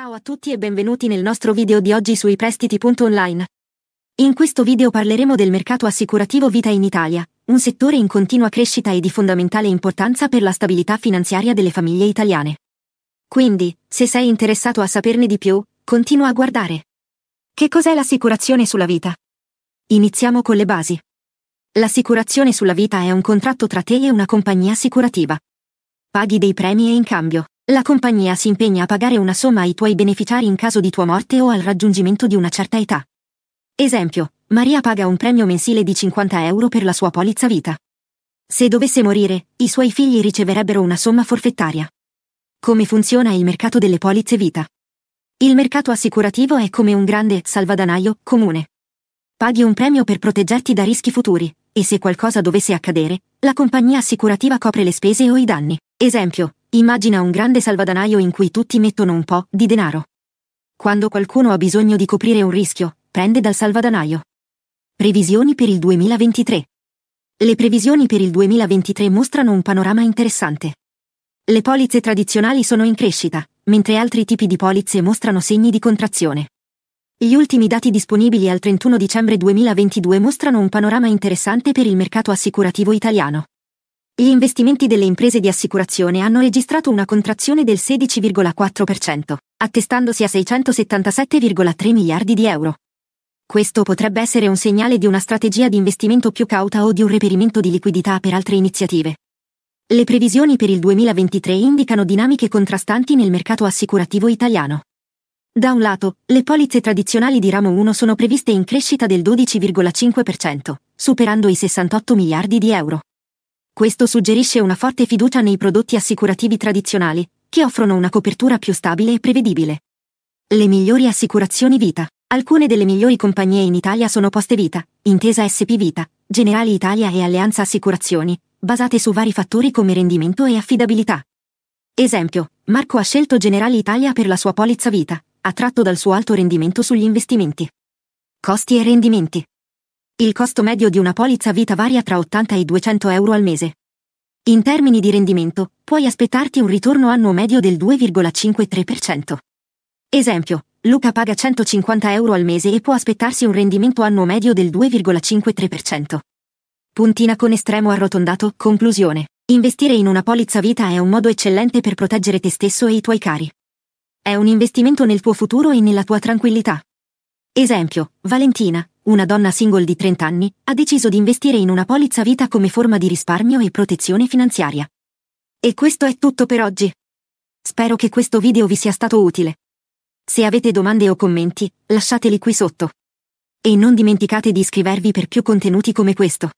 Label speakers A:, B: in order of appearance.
A: Ciao a tutti e benvenuti nel nostro video di oggi sui prestiti.online. In questo video parleremo del mercato assicurativo vita in Italia, un settore in continua crescita e di fondamentale importanza per la stabilità finanziaria delle famiglie italiane. Quindi, se sei interessato a saperne di più, continua a guardare. Che cos'è l'assicurazione sulla vita? Iniziamo con le basi. L'assicurazione sulla vita è un contratto tra te e una compagnia assicurativa. Paghi dei premi e in cambio la compagnia si impegna a pagare una somma ai tuoi beneficiari in caso di tua morte o al raggiungimento di una certa età. Esempio, Maria paga un premio mensile di 50 euro per la sua polizza vita. Se dovesse morire, i suoi figli riceverebbero una somma forfettaria. Come funziona il mercato delle polizze vita? Il mercato assicurativo è come un grande salvadanaio comune. Paghi un premio per proteggerti da rischi futuri, e se qualcosa dovesse accadere, la compagnia assicurativa copre le spese o i danni. Esempio, Immagina un grande salvadanaio in cui tutti mettono un po' di denaro. Quando qualcuno ha bisogno di coprire un rischio, prende dal salvadanaio. Previsioni per il 2023. Le previsioni per il 2023 mostrano un panorama interessante. Le polizze tradizionali sono in crescita, mentre altri tipi di polizze mostrano segni di contrazione. Gli ultimi dati disponibili al 31 dicembre 2022 mostrano un panorama interessante per il mercato assicurativo italiano. Gli investimenti delle imprese di assicurazione hanno registrato una contrazione del 16,4%, attestandosi a 677,3 miliardi di euro. Questo potrebbe essere un segnale di una strategia di investimento più cauta o di un reperimento di liquidità per altre iniziative. Le previsioni per il 2023 indicano dinamiche contrastanti nel mercato assicurativo italiano. Da un lato, le polizze tradizionali di ramo 1 sono previste in crescita del 12,5%, superando i 68 miliardi di euro. Questo suggerisce una forte fiducia nei prodotti assicurativi tradizionali, che offrono una copertura più stabile e prevedibile. Le migliori assicurazioni vita. Alcune delle migliori compagnie in Italia sono Poste Vita, Intesa SP Vita, Generali Italia e Alleanza Assicurazioni, basate su vari fattori come rendimento e affidabilità. Esempio, Marco ha scelto Generali Italia per la sua polizza vita, attratto dal suo alto rendimento sugli investimenti. Costi e rendimenti. Il costo medio di una polizza vita varia tra 80 e 200 euro al mese. In termini di rendimento, puoi aspettarti un ritorno annuo medio del 2,53%. Esempio, Luca paga 150 euro al mese e può aspettarsi un rendimento annuo medio del 2,53%. Puntina con estremo arrotondato, conclusione. Investire in una polizza vita è un modo eccellente per proteggere te stesso e i tuoi cari. È un investimento nel tuo futuro e nella tua tranquillità. Esempio, Valentina, una donna single di 30 anni, ha deciso di investire in una polizza vita come forma di risparmio e protezione finanziaria. E questo è tutto per oggi. Spero che questo video vi sia stato utile. Se avete domande o commenti, lasciateli qui sotto. E non dimenticate di iscrivervi per più contenuti come questo.